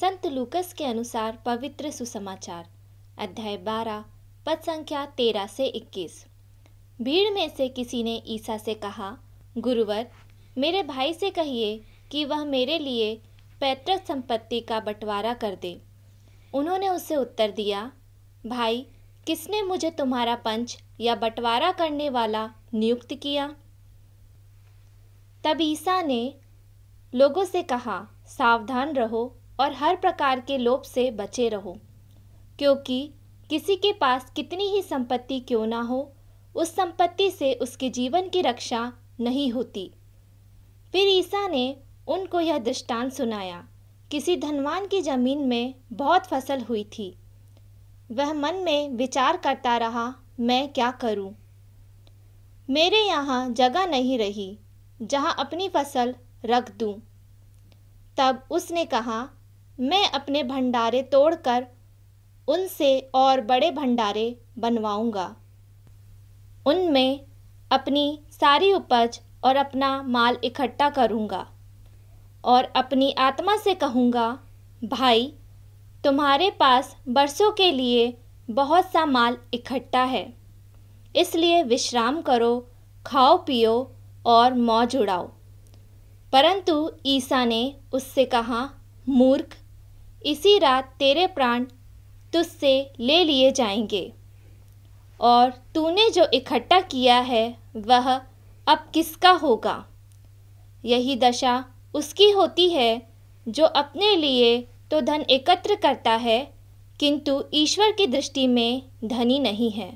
संत लूकस के अनुसार पवित्र सुसमाचार अध्याय 12 पद संख्या 13 से 21 भीड़ में से किसी ने ईसा से कहा गुरुवर मेरे भाई से कहिए कि वह मेरे लिए पैतृक संपत्ति का बंटवारा कर दे उन्होंने उसे उत्तर दिया भाई किसने मुझे तुम्हारा पंच या बंटवारा करने वाला नियुक्त किया तब ईसा ने लोगों से कहा सावधान रहो और हर प्रकार के लोभ से बचे रहो क्योंकि किसी के पास कितनी ही संपत्ति क्यों ना हो उस संपत्ति से उसके जीवन की रक्षा नहीं होती फिर ईसा ने उनको यह दृष्टांत सुनाया किसी धनवान की जमीन में बहुत फसल हुई थी वह मन में विचार करता रहा मैं क्या करूं? मेरे यहाँ जगह नहीं रही जहाँ अपनी फसल रख दूं। तब उसने कहा मैं अपने भंडारे तोड़कर उनसे और बड़े भंडारे बनवाऊंगा उनमें अपनी सारी उपज और अपना माल इकट्ठा करूंगा और अपनी आत्मा से कहूंगा भाई तुम्हारे पास बरसों के लिए बहुत सा माल इकट्ठा है इसलिए विश्राम करो खाओ पियो और मौज उड़ाओ परंतु ईसा ने उससे कहा मूर्ख इसी रात तेरे प्राण तुझसे ले लिए जाएंगे और तूने जो इकट्ठा किया है वह अब किसका होगा यही दशा उसकी होती है जो अपने लिए तो धन एकत्र करता है किंतु ईश्वर की दृष्टि में धनी नहीं है